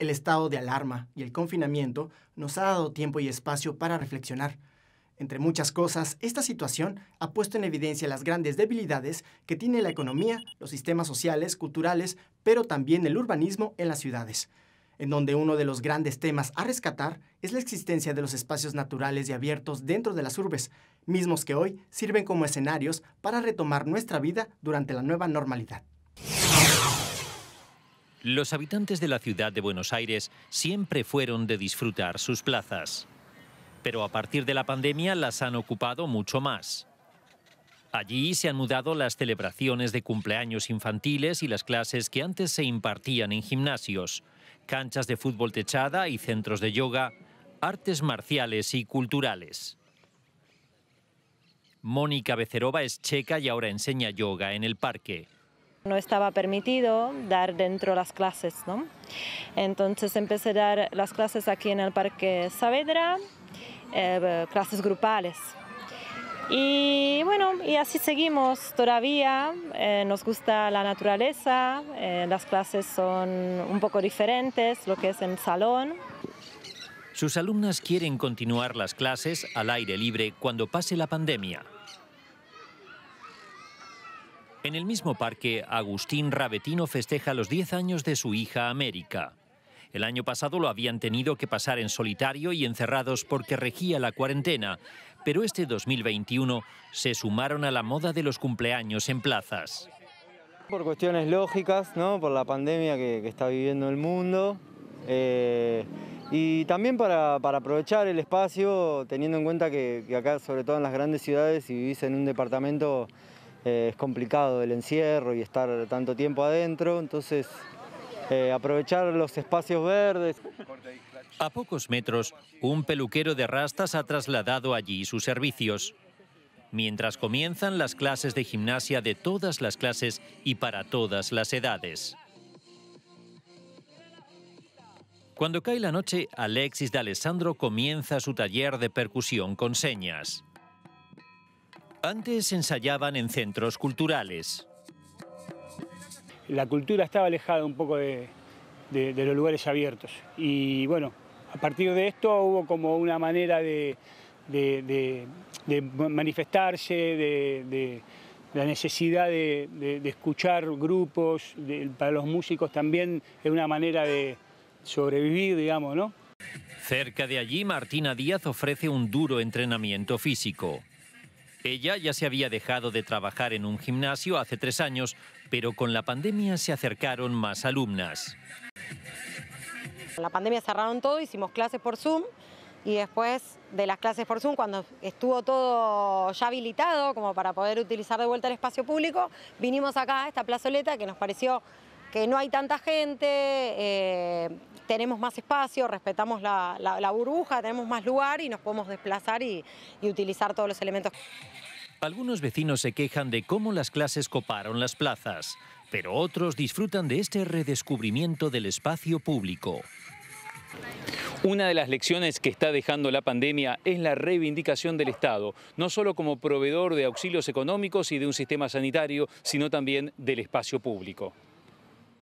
El estado de alarma y el confinamiento nos ha dado tiempo y espacio para reflexionar. Entre muchas cosas, esta situación ha puesto en evidencia las grandes debilidades que tiene la economía, los sistemas sociales, culturales, pero también el urbanismo en las ciudades, en donde uno de los grandes temas a rescatar es la existencia de los espacios naturales y abiertos dentro de las urbes, mismos que hoy sirven como escenarios para retomar nuestra vida durante la nueva normalidad los habitantes de la ciudad de Buenos Aires siempre fueron de disfrutar sus plazas. Pero a partir de la pandemia las han ocupado mucho más. Allí se han mudado las celebraciones de cumpleaños infantiles y las clases que antes se impartían en gimnasios, canchas de fútbol techada y centros de yoga, artes marciales y culturales. Mónica Becerova es checa y ahora enseña yoga en el parque. No estaba permitido dar dentro las clases, ¿no? Entonces empecé a dar las clases aquí en el Parque Saavedra, eh, clases grupales. Y bueno, y así seguimos todavía. Eh, nos gusta la naturaleza, eh, las clases son un poco diferentes, lo que es en salón. Sus alumnas quieren continuar las clases al aire libre cuando pase la pandemia. En el mismo parque, Agustín Rabetino festeja los 10 años de su hija América. El año pasado lo habían tenido que pasar en solitario y encerrados porque regía la cuarentena, pero este 2021 se sumaron a la moda de los cumpleaños en plazas. Por cuestiones lógicas, ¿no? por la pandemia que, está viviendo el mundo, eh, y también para, aprovechar el espacio, teniendo en cuenta que, que acá, sobre todo en las grandes ciudades, si vivís en un departamento eh, es complicado el encierro y estar tanto tiempo adentro, entonces eh, aprovechar los espacios verdes. A pocos metros, un peluquero de rastas ha trasladado allí sus servicios. Mientras comienzan las clases de gimnasia de todas las clases y para todas las edades. Cuando cae la noche, Alexis de Alessandro comienza su taller de percusión con señas. Antes ensayaban en centros culturales. La cultura estaba alejada un poco de, los lugares abiertos. Y bueno, a partir de esto hubo como una manera de, manifestarse, de, la necesidad de, escuchar grupos, para los músicos también es una manera de sobrevivir, digamos, ¿no? Cerca de allí, Martina Díaz ofrece un duro entrenamiento físico. Ella ya se había dejado de trabajar en un gimnasio hace tres años, pero con la pandemia se acercaron más alumnas. Con la pandemia cerraron todo, hicimos clases por Zoom y después de las clases por Zoom, cuando estuvo todo ya habilitado como para poder utilizar de vuelta el espacio público, vinimos acá a esta plazoleta que nos pareció que no hay tanta gente, eh, tenemos más espacio, respetamos la, burbuja, tenemos más lugar y nos podemos desplazar y, y utilizar todos los elementos. Algunos vecinos se quejan de cómo las clases coparon las plazas, pero otros disfrutan de este redescubrimiento del espacio público. Una de las lecciones que está dejando la pandemia es la reivindicación del Estado, no solo como proveedor de auxilios económicos y de un sistema sanitario, sino también del espacio público.